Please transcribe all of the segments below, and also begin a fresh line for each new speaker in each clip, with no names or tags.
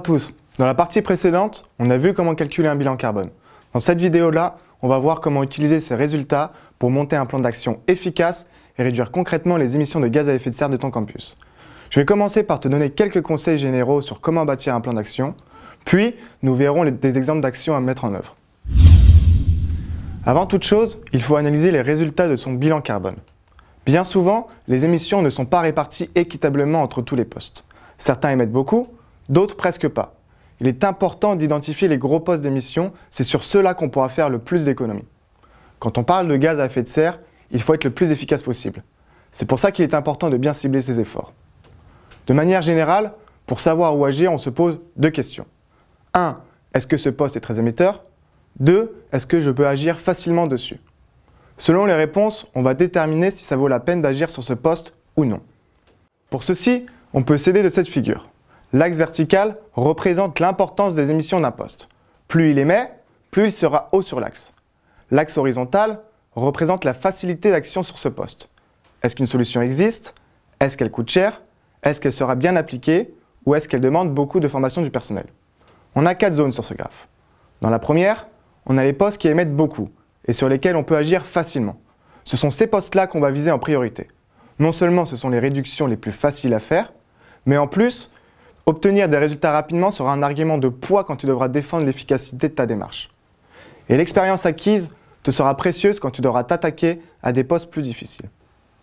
tous. Dans la partie précédente, on a vu comment calculer un bilan carbone. Dans cette vidéo-là, on va voir comment utiliser ces résultats pour monter un plan d'action efficace et réduire concrètement les émissions de gaz à effet de serre de ton campus. Je vais commencer par te donner quelques conseils généraux sur comment bâtir un plan d'action, puis nous verrons des exemples d'actions à mettre en œuvre. Avant toute chose, il faut analyser les résultats de son bilan carbone. Bien souvent, les émissions ne sont pas réparties équitablement entre tous les postes. Certains émettent beaucoup, d'autres presque pas. Il est important d'identifier les gros postes d'émission, c'est sur ceux-là qu'on pourra faire le plus d'économies. Quand on parle de gaz à effet de serre, il faut être le plus efficace possible. C'est pour ça qu'il est important de bien cibler ses efforts. De manière générale, pour savoir où agir, on se pose deux questions. 1. Est-ce que ce poste est très émetteur 2. Est-ce que je peux agir facilement dessus Selon les réponses, on va déterminer si ça vaut la peine d'agir sur ce poste ou non. Pour ceci, on peut s'aider de cette figure. L'axe vertical représente l'importance des émissions d'un poste. Plus il émet, plus il sera haut sur l'axe. L'axe horizontal représente la facilité d'action sur ce poste. Est-ce qu'une solution existe Est-ce qu'elle coûte cher Est-ce qu'elle sera bien appliquée Ou est-ce qu'elle demande beaucoup de formation du personnel On a quatre zones sur ce graphe. Dans la première, on a les postes qui émettent beaucoup et sur lesquels on peut agir facilement. Ce sont ces postes-là qu'on va viser en priorité. Non seulement ce sont les réductions les plus faciles à faire, mais en plus, Obtenir des résultats rapidement sera un argument de poids quand tu devras défendre l'efficacité de ta démarche. Et l'expérience acquise te sera précieuse quand tu devras t'attaquer à des postes plus difficiles.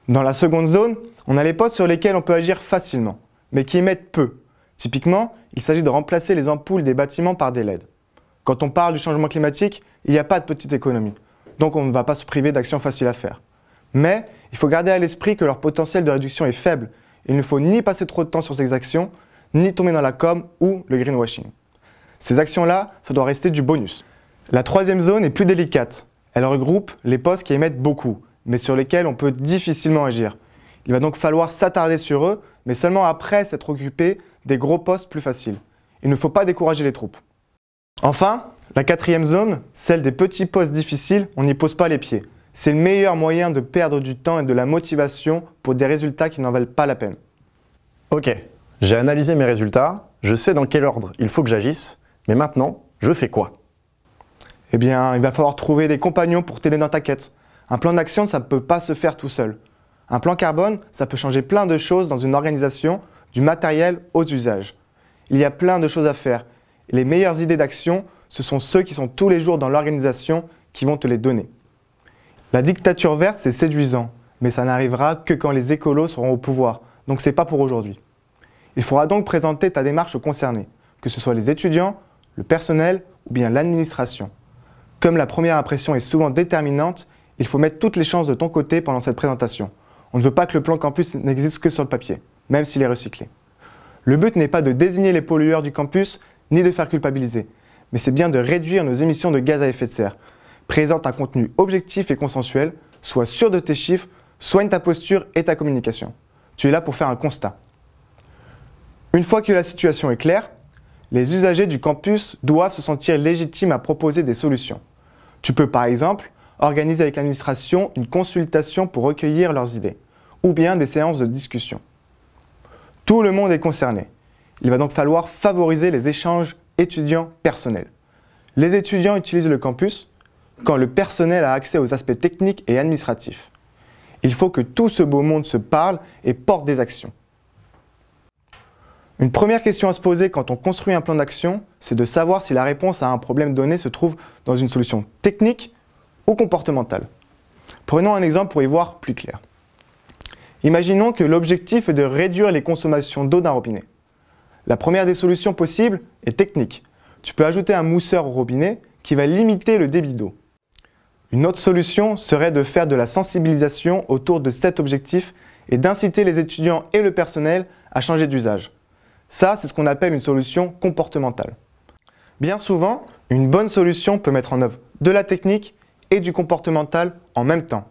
Dans la seconde zone, on a les postes sur lesquels on peut agir facilement, mais qui émettent peu. Typiquement, il s'agit de remplacer les ampoules des bâtiments par des LED. Quand on parle du changement climatique, il n'y a pas de petite économie, donc on ne va pas se priver d'actions faciles à faire. Mais il faut garder à l'esprit que leur potentiel de réduction est faible. Il ne faut ni passer trop de temps sur ces actions, ni tomber dans la com ou le greenwashing. Ces actions-là, ça doit rester du bonus. La troisième zone est plus délicate. Elle regroupe les postes qui émettent beaucoup, mais sur lesquels on peut difficilement agir. Il va donc falloir s'attarder sur eux, mais seulement après s'être occupé des gros postes plus faciles. Il ne faut pas décourager les troupes. Enfin, la quatrième zone, celle des petits postes difficiles, on n'y pose pas les pieds. C'est le meilleur moyen de perdre du temps et de la motivation pour des résultats qui n'en valent pas la peine. Ok,
j'ai analysé mes résultats, je sais dans quel ordre il faut que j'agisse, mais maintenant, je fais quoi Eh bien,
il va falloir trouver des compagnons pour t'aider dans ta quête. Un plan d'action, ça ne peut pas se faire tout seul. Un plan carbone, ça peut changer plein de choses dans une organisation, du matériel aux usages. Il y a plein de choses à faire. les meilleures idées d'action, ce sont ceux qui sont tous les jours dans l'organisation qui vont te les donner. La dictature verte, c'est séduisant, mais ça n'arrivera que quand les écolos seront au pouvoir. Donc c'est pas pour aujourd'hui. Il faudra donc présenter ta démarche concernée, que ce soit les étudiants, le personnel ou bien l'administration. Comme la première impression est souvent déterminante, il faut mettre toutes les chances de ton côté pendant cette présentation. On ne veut pas que le plan campus n'existe que sur le papier, même s'il est recyclé. Le but n'est pas de désigner les pollueurs du campus, ni de faire culpabiliser, mais c'est bien de réduire nos émissions de gaz à effet de serre. Présente un contenu objectif et consensuel, sois sûr de tes chiffres, soigne ta posture et ta communication. Tu es là pour faire un constat. Une fois que la situation est claire, les usagers du campus doivent se sentir légitimes à proposer des solutions. Tu peux par exemple organiser avec l'administration une consultation pour recueillir leurs idées, ou bien des séances de discussion. Tout le monde est concerné. Il va donc falloir favoriser les échanges étudiants personnels. Les étudiants utilisent le campus quand le personnel a accès aux aspects techniques et administratifs. Il faut que tout ce beau monde se parle et porte des actions. Une première question à se poser quand on construit un plan d'action, c'est de savoir si la réponse à un problème donné se trouve dans une solution technique ou comportementale. Prenons un exemple pour y voir plus clair. Imaginons que l'objectif est de réduire les consommations d'eau d'un robinet. La première des solutions possibles est technique. Tu peux ajouter un mousseur au robinet qui va limiter le débit d'eau. Une autre solution serait de faire de la sensibilisation autour de cet objectif et d'inciter les étudiants et le personnel à changer d'usage. Ça, c'est ce qu'on appelle une solution comportementale. Bien souvent, une bonne solution peut mettre en œuvre de la technique et du comportemental en même temps.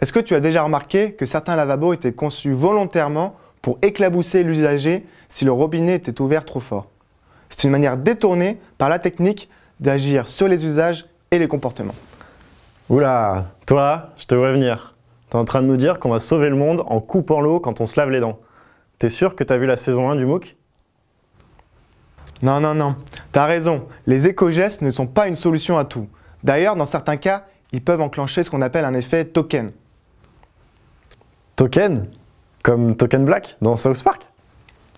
Est-ce que tu as déjà remarqué que certains lavabos étaient conçus volontairement pour éclabousser l'usager si le robinet était ouvert trop fort C'est une manière détournée par la technique d'agir sur les usages et les comportements. Oula, toi, je te vois venir. T'es en train de nous dire qu'on va sauver le monde en coupant l'eau quand on se lave les dents. T'es sûr que t'as vu la saison 1 du MOOC non, non, non, t'as raison, les éco-gestes ne sont pas une solution à tout. D'ailleurs, dans certains cas, ils peuvent enclencher ce qu'on appelle un effet token. Token Comme token black dans South Park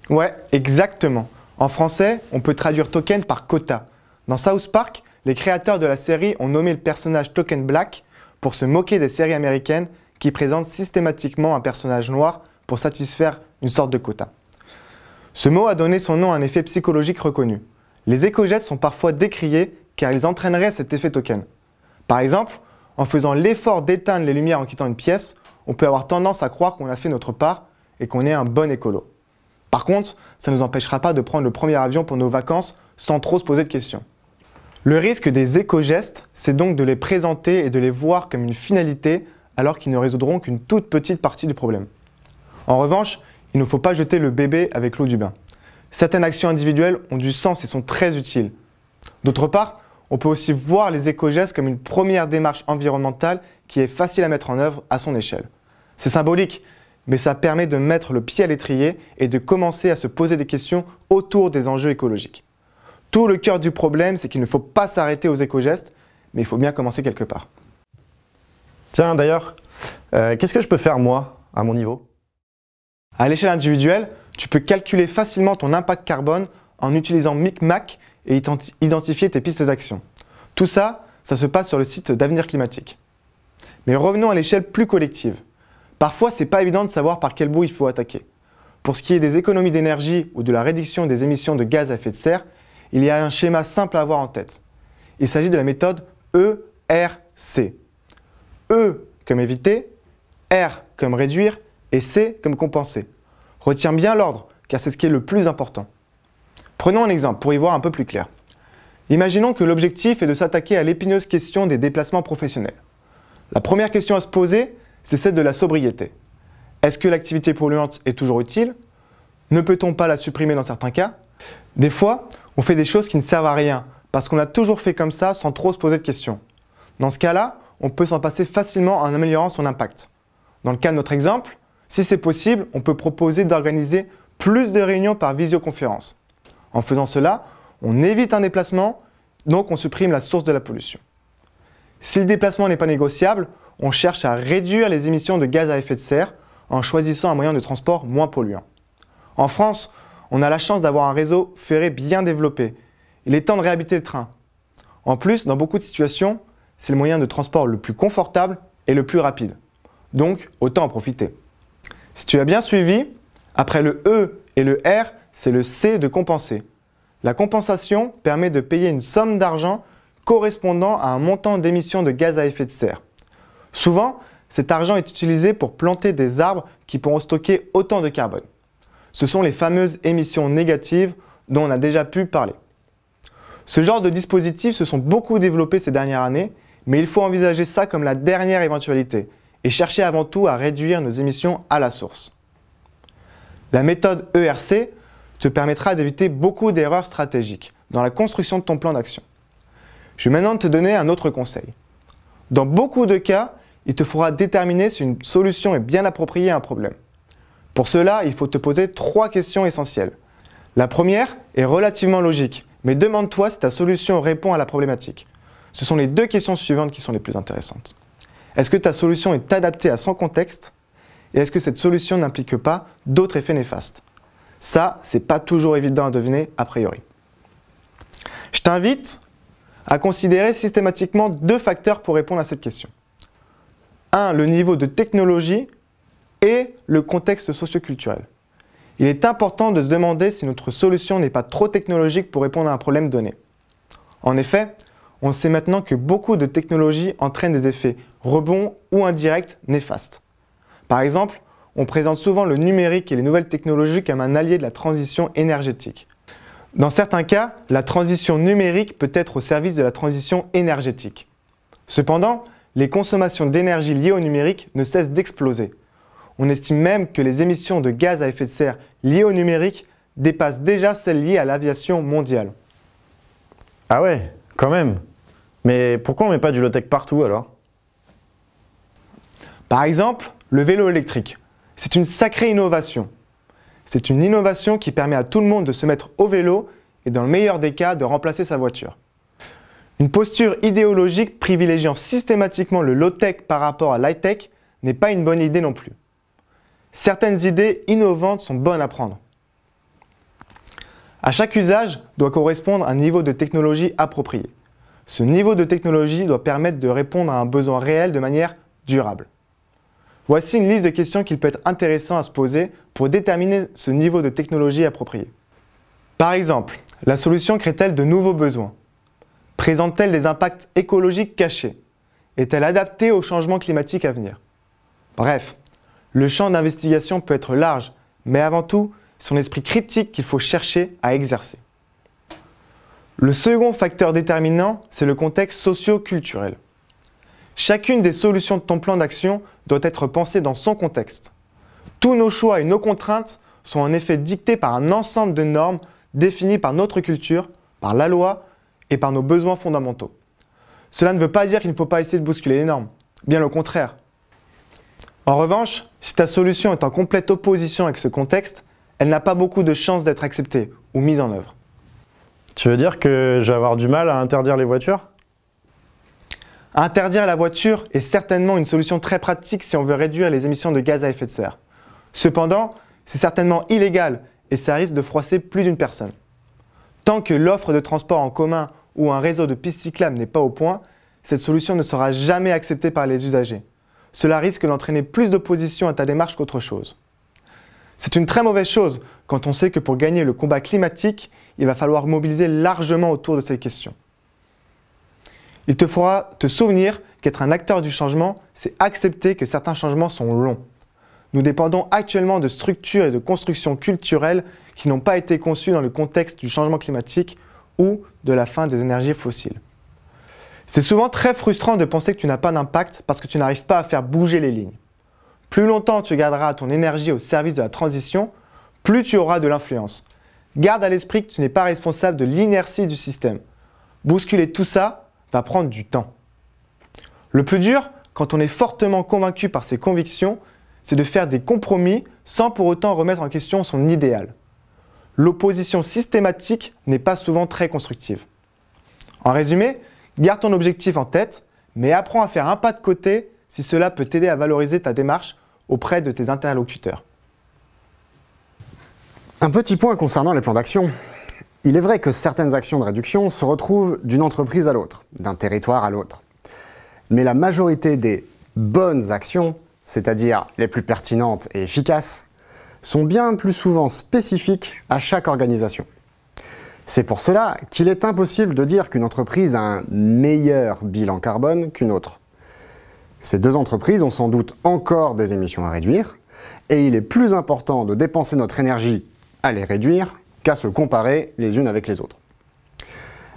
Ouais, exactement. En français, on peut traduire token par quota. Dans South Park, les créateurs de la série ont nommé le personnage Token Black pour se moquer des séries américaines qui présentent systématiquement un personnage noir pour satisfaire une sorte de quota. Ce mot a donné son nom à un effet psychologique reconnu. Les éco gestes sont parfois décriés car ils entraîneraient cet effet token. Par exemple, en faisant l'effort d'éteindre les lumières en quittant une pièce, on peut avoir tendance à croire qu'on a fait notre part et qu'on est un bon écolo. Par contre, ça ne nous empêchera pas de prendre le premier avion pour nos vacances sans trop se poser de questions. Le risque des éco-gestes, c'est donc de les présenter et de les voir comme une finalité alors qu'ils ne résoudront qu'une toute petite partie du problème. En revanche, il ne faut pas jeter le bébé avec l'eau du bain. Certaines actions individuelles ont du sens et sont très utiles. D'autre part, on peut aussi voir les éco-gestes comme une première démarche environnementale qui est facile à mettre en œuvre à son échelle. C'est symbolique, mais ça permet de mettre le pied à l'étrier et de commencer à se poser des questions autour des enjeux écologiques. Tout le cœur du problème, c'est qu'il ne faut pas s'arrêter aux éco-gestes, mais il faut bien commencer quelque part. Tiens, d'ailleurs, euh, qu'est-ce que je peux faire moi, à mon niveau à l'échelle individuelle, tu peux calculer facilement ton impact carbone en utilisant MicMac et identifier tes pistes d'action. Tout ça, ça se passe sur le site d'Avenir Climatique. Mais revenons à l'échelle plus collective. Parfois, c'est pas évident de savoir par quel bout il faut attaquer. Pour ce qui est des économies d'énergie ou de la réduction des émissions de gaz à effet de serre, il y a un schéma simple à avoir en tête. Il s'agit de la méthode ERC. E comme éviter, R comme réduire, et c'est comme compenser. Retiens bien l'ordre, car c'est ce qui est le plus important. Prenons un exemple pour y voir un peu plus clair. Imaginons que l'objectif est de s'attaquer à l'épineuse question des déplacements professionnels. La première question à se poser, c'est celle de la sobriété. Est-ce que l'activité polluante est toujours utile Ne peut-on pas la supprimer dans certains cas Des fois, on fait des choses qui ne servent à rien, parce qu'on a toujours fait comme ça sans trop se poser de questions. Dans ce cas-là, on peut s'en passer facilement en améliorant son impact. Dans le cas de notre exemple, si c'est possible, on peut proposer d'organiser plus de réunions par visioconférence. En faisant cela, on évite un déplacement, donc on supprime la source de la pollution. Si le déplacement n'est pas négociable, on cherche à réduire les émissions de gaz à effet de serre en choisissant un moyen de transport moins polluant. En France, on a la chance d'avoir un réseau ferré bien développé. Il est temps de réhabiter le train. En plus, dans beaucoup de situations, c'est le moyen de transport le plus confortable et le plus rapide. Donc, autant en profiter. Si tu as bien suivi, après le E et le R, c'est le C de compenser. La compensation permet de payer une somme d'argent correspondant à un montant d'émissions de gaz à effet de serre. Souvent, cet argent est utilisé pour planter des arbres qui pourront stocker autant de carbone. Ce sont les fameuses émissions négatives dont on a déjà pu parler. Ce genre de dispositifs se sont beaucoup développés ces dernières années, mais il faut envisager ça comme la dernière éventualité, et chercher avant tout à réduire nos émissions à la source. La méthode ERC te permettra d'éviter beaucoup d'erreurs stratégiques dans la construction de ton plan d'action. Je vais maintenant te donner un autre conseil. Dans beaucoup de cas, il te faudra déterminer si une solution est bien appropriée à un problème. Pour cela, il faut te poser trois questions essentielles. La première est relativement logique, mais demande-toi si ta solution répond à la problématique. Ce sont les deux questions suivantes qui sont les plus intéressantes. Est-ce que ta solution est adaptée à son contexte Et est-ce que cette solution n'implique pas d'autres effets néfastes Ça, c'est pas toujours évident à deviner a priori. Je t'invite à considérer systématiquement deux facteurs pour répondre à cette question. 1. Le niveau de technologie et le contexte socioculturel. Il est important de se demander si notre solution n'est pas trop technologique pour répondre à un problème donné. En effet, on sait maintenant que beaucoup de technologies entraînent des effets rebonds ou indirects néfastes. Par exemple, on présente souvent le numérique et les nouvelles technologies comme un allié de la transition énergétique. Dans certains cas, la transition numérique peut être au service de la transition énergétique. Cependant, les consommations d'énergie liées au numérique ne cessent d'exploser. On estime même que les émissions de gaz à effet de serre liées au numérique dépassent déjà celles liées à l'aviation mondiale. Ah ouais, quand même mais pourquoi on met pas du low-tech partout alors Par exemple, le vélo électrique. C'est une sacrée innovation. C'est une innovation qui permet à tout le monde de se mettre au vélo et dans le meilleur des cas de remplacer sa voiture. Une posture idéologique privilégiant systématiquement le low-tech par rapport à l'high-tech n'est pas une bonne idée non plus. Certaines idées innovantes sont bonnes à prendre. À chaque usage doit correspondre un niveau de technologie approprié. Ce niveau de technologie doit permettre de répondre à un besoin réel de manière durable. Voici une liste de questions qu'il peut être intéressant à se poser pour déterminer ce niveau de technologie approprié. Par exemple, la solution crée-t-elle de nouveaux besoins Présente-t-elle des impacts écologiques cachés Est-elle adaptée aux changements climatiques à venir Bref, le champ d'investigation peut être large, mais avant tout, son esprit critique qu'il faut chercher à exercer. Le second facteur déterminant, c'est le contexte socio-culturel. Chacune des solutions de ton plan d'action doit être pensée dans son contexte. Tous nos choix et nos contraintes sont en effet dictés par un ensemble de normes définies par notre culture, par la loi et par nos besoins fondamentaux. Cela ne veut pas dire qu'il ne faut pas essayer de bousculer les normes, bien au contraire. En revanche, si ta solution est en complète opposition avec ce contexte, elle n'a pas beaucoup de chances d'être acceptée ou mise en œuvre. Tu veux dire que je vais avoir du mal à interdire les voitures Interdire la voiture est certainement une solution très pratique si on veut réduire les émissions de gaz à effet de serre. Cependant, c'est certainement illégal et ça risque de froisser plus d'une personne. Tant que l'offre de transport en commun ou un réseau de pistes cyclables n'est pas au point, cette solution ne sera jamais acceptée par les usagers. Cela risque d'entraîner plus d'opposition à ta démarche qu'autre chose. C'est une très mauvaise chose quand on sait que pour gagner le combat climatique, il va falloir mobiliser largement autour de ces questions. Il te faudra te souvenir qu'être un acteur du changement, c'est accepter que certains changements sont longs. Nous dépendons actuellement de structures et de constructions culturelles qui n'ont pas été conçues dans le contexte du changement climatique ou de la fin des énergies fossiles. C'est souvent très frustrant de penser que tu n'as pas d'impact parce que tu n'arrives pas à faire bouger les lignes. Plus longtemps tu garderas ton énergie au service de la transition, plus tu auras de l'influence. Garde à l'esprit que tu n'es pas responsable de l'inertie du système. Bousculer tout ça va prendre du temps. Le plus dur, quand on est fortement convaincu par ses convictions, c'est de faire des compromis sans pour autant remettre en question son idéal. L'opposition systématique n'est pas souvent très constructive. En résumé, garde ton objectif en tête, mais apprends à faire un pas de côté si cela peut t'aider à valoriser ta démarche auprès de tes
interlocuteurs. Un petit point concernant les plans d'action. Il est vrai que certaines actions de réduction se retrouvent d'une entreprise à l'autre, d'un territoire à l'autre. Mais la majorité des bonnes actions, c'est-à-dire les plus pertinentes et efficaces, sont bien plus souvent spécifiques à chaque organisation. C'est pour cela qu'il est impossible de dire qu'une entreprise a un meilleur bilan carbone qu'une autre. Ces deux entreprises ont sans doute encore des émissions à réduire, et il est plus important de dépenser notre énergie à les réduire qu'à se comparer les unes avec les autres.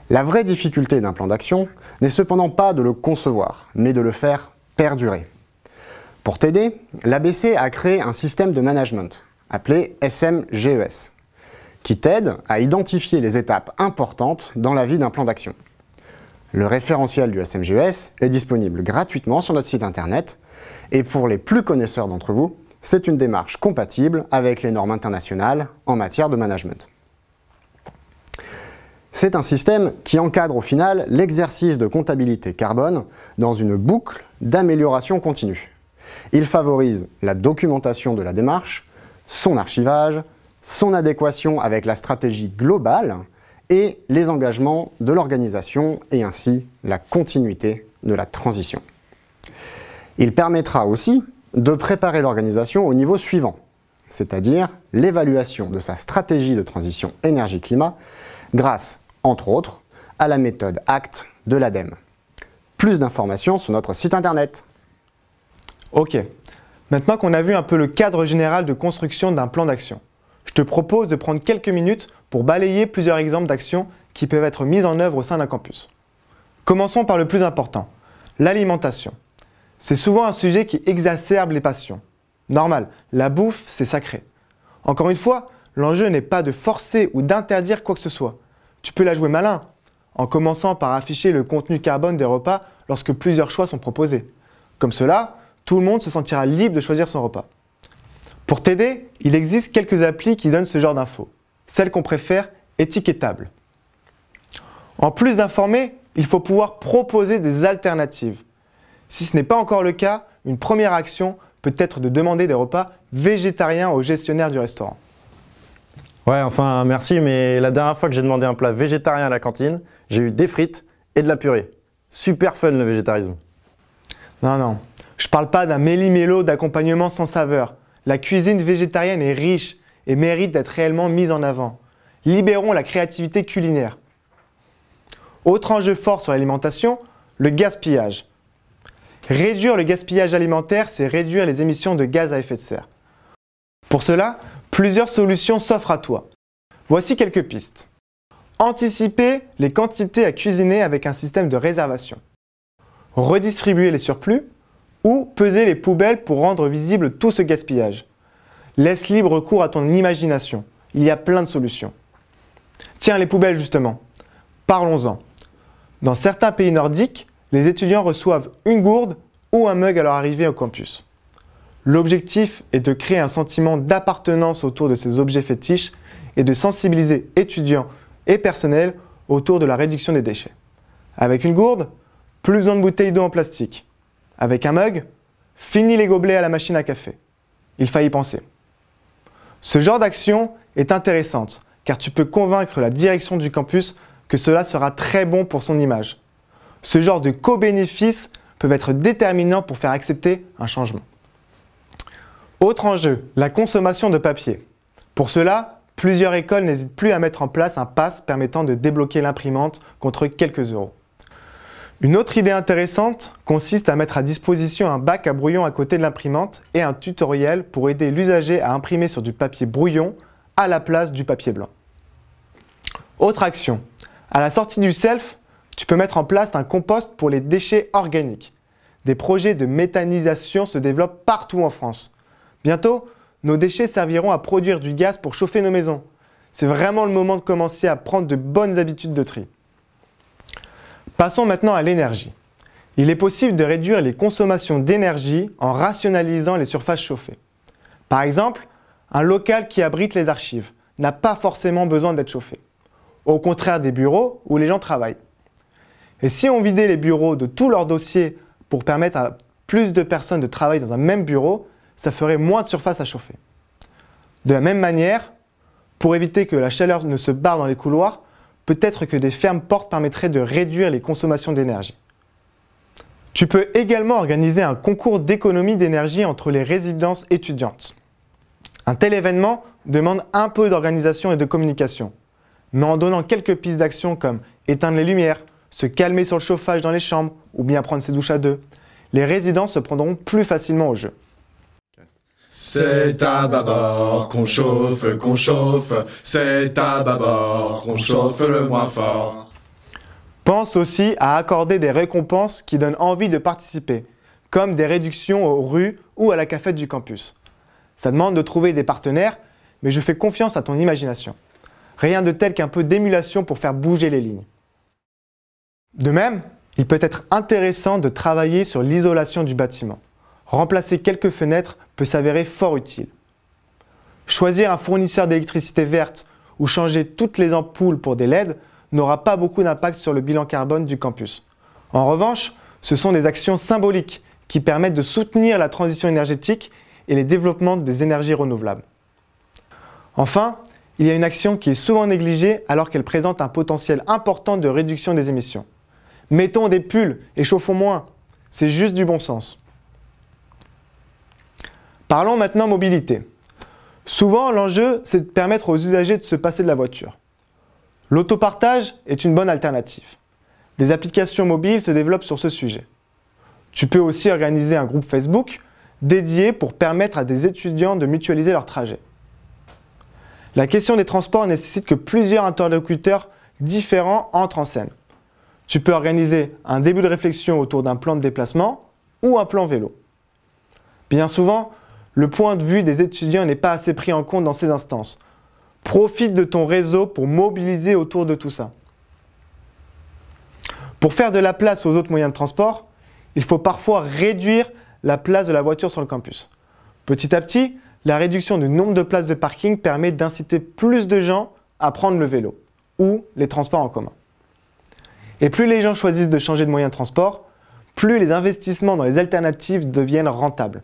La vraie difficulté d'un plan d'action n'est cependant pas de le concevoir, mais de le faire perdurer. Pour t'aider, l'ABC a créé un système de management, appelé SMGES, e qui t'aide à identifier les étapes importantes dans la vie d'un plan d'action. Le référentiel du SMGS e est disponible gratuitement sur notre site internet, et pour les plus connaisseurs d'entre vous, c'est une démarche compatible avec les normes internationales en matière de management. C'est un système qui encadre au final l'exercice de comptabilité carbone dans une boucle d'amélioration continue. Il favorise la documentation de la démarche, son archivage, son adéquation avec la stratégie globale et les engagements de l'organisation et ainsi la continuité de la transition. Il permettra aussi de préparer l'organisation au niveau suivant, c'est-à-dire l'évaluation de sa stratégie de transition énergie-climat grâce, entre autres, à la méthode ACT de l'ADEME. Plus d'informations sur notre site internet. Ok, maintenant qu'on a vu un peu
le cadre général de construction d'un plan d'action, je te propose de prendre quelques minutes pour balayer plusieurs exemples d'actions qui peuvent être mises en œuvre au sein d'un campus. Commençons par le plus important, l'alimentation. C'est souvent un sujet qui exacerbe les passions. Normal, la bouffe, c'est sacré. Encore une fois, l'enjeu n'est pas de forcer ou d'interdire quoi que ce soit. Tu peux la jouer malin, en commençant par afficher le contenu carbone des repas lorsque plusieurs choix sont proposés. Comme cela, tout le monde se sentira libre de choisir son repas. Pour t'aider, il existe quelques applis qui donnent ce genre d'infos celle qu'on préfère étiquetable. En plus d'informer, il faut pouvoir proposer des alternatives. Si ce n'est pas encore le cas, une première action peut être de demander des repas végétariens au gestionnaire du restaurant. Ouais, enfin, merci, mais la dernière fois que j'ai demandé un plat végétarien à la cantine, j'ai eu des frites et de la purée. Super fun le végétarisme. Non, non, je parle pas d'un méli-mélo d'accompagnement sans saveur. La cuisine végétarienne est riche, et mérite d'être réellement mise en avant. Libérons la créativité culinaire. Autre enjeu fort sur l'alimentation, le gaspillage. Réduire le gaspillage alimentaire, c'est réduire les émissions de gaz à effet de serre. Pour cela, plusieurs solutions s'offrent à toi. Voici quelques pistes. Anticiper les quantités à cuisiner avec un système de réservation. Redistribuer les surplus ou peser les poubelles pour rendre visible tout ce gaspillage. Laisse libre cours à ton imagination. Il y a plein de solutions. Tiens, les poubelles justement. Parlons-en. Dans certains pays nordiques, les étudiants reçoivent une gourde ou un mug à leur arrivée au campus. L'objectif est de créer un sentiment d'appartenance autour de ces objets fétiches et de sensibiliser étudiants et personnels autour de la réduction des déchets. Avec une gourde, plus besoin de bouteilles d'eau en plastique. Avec un mug, fini les gobelets à la machine à café. Il faillit penser. Ce genre d'action est intéressante car tu peux convaincre la direction du campus que cela sera très bon pour son image. Ce genre de co-bénéfices peuvent être déterminants pour faire accepter un changement. Autre enjeu, la consommation de papier. Pour cela, plusieurs écoles n'hésitent plus à mettre en place un pass permettant de débloquer l'imprimante contre quelques euros. Une autre idée intéressante consiste à mettre à disposition un bac à brouillon à côté de l'imprimante et un tutoriel pour aider l'usager à imprimer sur du papier brouillon à la place du papier blanc. Autre action, à la sortie du self, tu peux mettre en place un compost pour les déchets organiques. Des projets de méthanisation se développent partout en France. Bientôt, nos déchets serviront à produire du gaz pour chauffer nos maisons. C'est vraiment le moment de commencer à prendre de bonnes habitudes de tri. Passons maintenant à l'énergie. Il est possible de réduire les consommations d'énergie en rationalisant les surfaces chauffées. Par exemple, un local qui abrite les archives n'a pas forcément besoin d'être chauffé, au contraire des bureaux où les gens travaillent. Et si on vidait les bureaux de tous leurs dossiers pour permettre à plus de personnes de travailler dans un même bureau, ça ferait moins de surface à chauffer. De la même manière, pour éviter que la chaleur ne se barre dans les couloirs, peut-être que des fermes portes permettraient de réduire les consommations d'énergie. Tu peux également organiser un concours d'économie d'énergie entre les résidences étudiantes. Un tel événement demande un peu d'organisation et de communication, mais en donnant quelques pistes d'action comme éteindre les lumières, se calmer sur le chauffage dans les chambres ou bien prendre ses douches à deux, les résidents se prendront plus facilement au jeu.
C'est à bâbord qu'on chauffe, qu'on chauffe, c'est à bâbord qu'on chauffe le moins fort.
Pense aussi à accorder des récompenses qui donnent envie de participer, comme des réductions aux rues ou à la cafette du campus. Ça demande de trouver des partenaires, mais je fais confiance à ton imagination. Rien de tel qu'un peu d'émulation pour faire bouger les lignes. De même, il peut être intéressant de travailler sur l'isolation du bâtiment. Remplacer quelques fenêtres peut s'avérer fort utile. Choisir un fournisseur d'électricité verte ou changer toutes les ampoules pour des LED n'aura pas beaucoup d'impact sur le bilan carbone du campus. En revanche, ce sont des actions symboliques qui permettent de soutenir la transition énergétique et les développements des énergies renouvelables. Enfin, il y a une action qui est souvent négligée alors qu'elle présente un potentiel important de réduction des émissions. Mettons des pulls et chauffons moins. C'est juste du bon sens. Parlons maintenant mobilité. Souvent, l'enjeu, c'est de permettre aux usagers de se passer de la voiture. L'autopartage est une bonne alternative. Des applications mobiles se développent sur ce sujet. Tu peux aussi organiser un groupe Facebook dédié pour permettre à des étudiants de mutualiser leur trajet. La question des transports nécessite que plusieurs interlocuteurs différents entrent en scène. Tu peux organiser un début de réflexion autour d'un plan de déplacement ou un plan vélo. Bien souvent, le point de vue des étudiants n'est pas assez pris en compte dans ces instances. Profite de ton réseau pour mobiliser autour de tout ça. Pour faire de la place aux autres moyens de transport, il faut parfois réduire la place de la voiture sur le campus. Petit à petit, la réduction du nombre de places de parking permet d'inciter plus de gens à prendre le vélo ou les transports en commun. Et plus les gens choisissent de changer de moyen de transport, plus les investissements dans les alternatives deviennent rentables.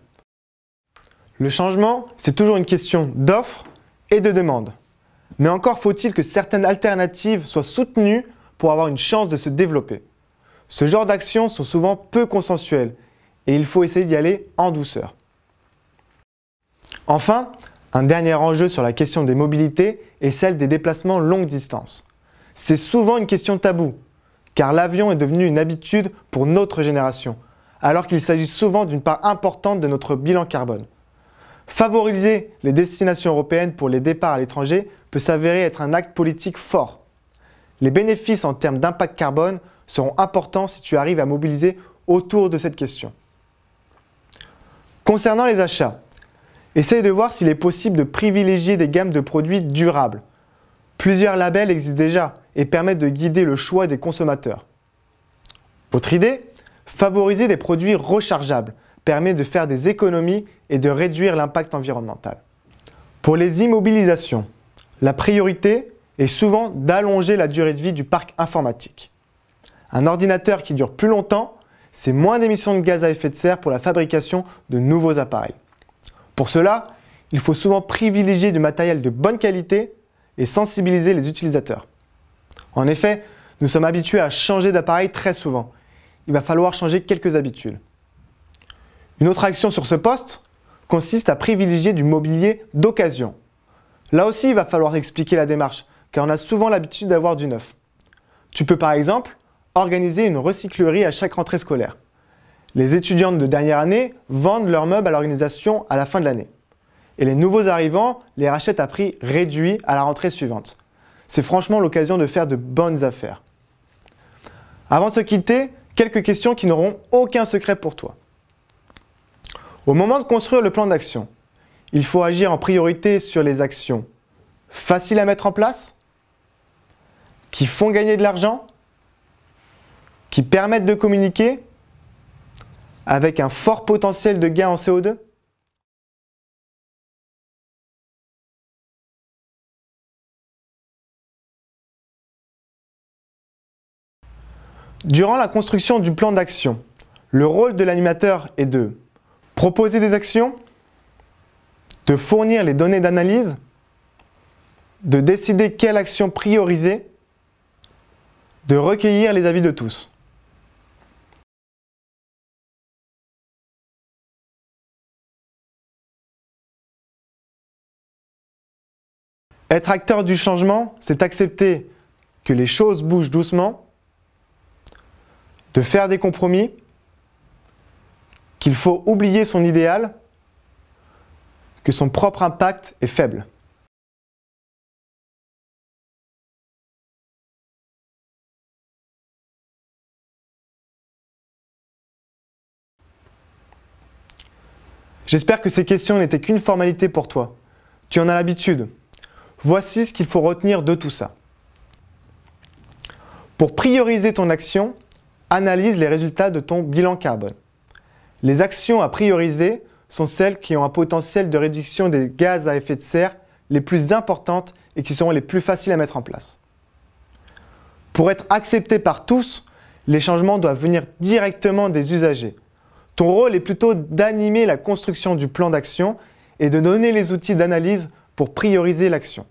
Le changement, c'est toujours une question d'offre et de demande. Mais encore faut-il que certaines alternatives soient soutenues pour avoir une chance de se développer. Ce genre d'actions sont souvent peu consensuelles et il faut essayer d'y aller en douceur. Enfin, un dernier enjeu sur la question des mobilités est celle des déplacements longue distance. C'est souvent une question taboue, car l'avion est devenu une habitude pour notre génération, alors qu'il s'agit souvent d'une part importante de notre bilan carbone. Favoriser les destinations européennes pour les départs à l'étranger peut s'avérer être un acte politique fort. Les bénéfices en termes d'impact carbone seront importants si tu arrives à mobiliser autour de cette question. Concernant les achats, essaye de voir s'il est possible de privilégier des gammes de produits durables. Plusieurs labels existent déjà et permettent de guider le choix des consommateurs. Autre idée, favoriser des produits rechargeables, permet de faire des économies et de réduire l'impact environnemental. Pour les immobilisations, la priorité est souvent d'allonger la durée de vie du parc informatique. Un ordinateur qui dure plus longtemps, c'est moins d'émissions de gaz à effet de serre pour la fabrication de nouveaux appareils. Pour cela, il faut souvent privilégier du matériel de bonne qualité et sensibiliser les utilisateurs. En effet, nous sommes habitués à changer d'appareil très souvent. Il va falloir changer quelques habitudes. Une autre action sur ce poste consiste à privilégier du mobilier d'occasion. Là aussi, il va falloir expliquer la démarche, car on a souvent l'habitude d'avoir du neuf. Tu peux par exemple organiser une recyclerie à chaque rentrée scolaire. Les étudiantes de dernière année vendent leurs meubles à l'organisation à la fin de l'année. Et les nouveaux arrivants les rachètent à prix réduit à la rentrée suivante. C'est franchement l'occasion de faire de bonnes affaires. Avant de se quitter, quelques questions qui n'auront aucun secret pour toi. Au moment de construire le plan d'action, il faut agir en priorité sur les actions faciles à mettre en place, qui font gagner de l'argent, qui permettent de communiquer avec un fort potentiel de gain en CO2. Durant la construction du plan d'action, le rôle de l'animateur est de proposer des actions, de fournir les données d'analyse, de décider quelle action prioriser, de recueillir les avis de tous. Être acteur du changement, c'est accepter que les choses bougent doucement, de faire des compromis qu'il faut oublier son idéal, que son propre impact est faible. J'espère que ces questions n'étaient qu'une formalité pour toi. Tu en as l'habitude. Voici ce qu'il faut retenir de tout ça. Pour prioriser ton action, analyse les résultats de ton bilan carbone. Les actions à prioriser sont celles qui ont un potentiel de réduction des gaz à effet de serre les plus importantes et qui seront les plus faciles à mettre en place. Pour être accepté par tous, les changements doivent venir directement des usagers. Ton rôle est plutôt d'animer la construction du plan d'action et de donner les outils d'analyse pour prioriser l'action.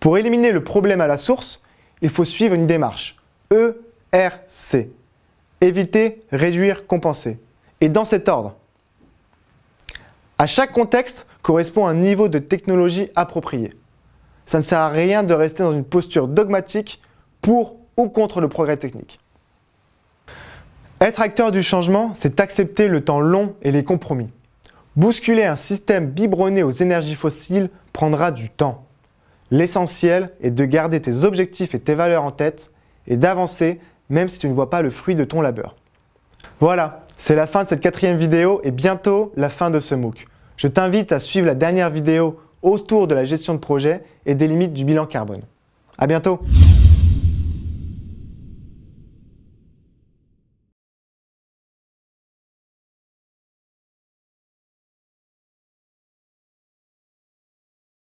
Pour éliminer le problème à la source, il faut suivre une démarche ERC éviter, réduire, compenser. Et dans cet ordre. À chaque contexte correspond un niveau de technologie approprié. Ça ne sert à rien de rester dans une posture dogmatique pour ou contre le progrès technique. Être acteur du changement, c'est accepter le temps long et les compromis. Bousculer un système biberonné aux énergies fossiles prendra du temps. L'essentiel est de garder tes objectifs et tes valeurs en tête et d'avancer même si tu ne vois pas le fruit de ton labeur. Voilà, c'est la fin de cette quatrième vidéo et bientôt la fin de ce MOOC. Je t'invite à suivre la dernière vidéo autour de la gestion de projet et des limites du bilan carbone. À bientôt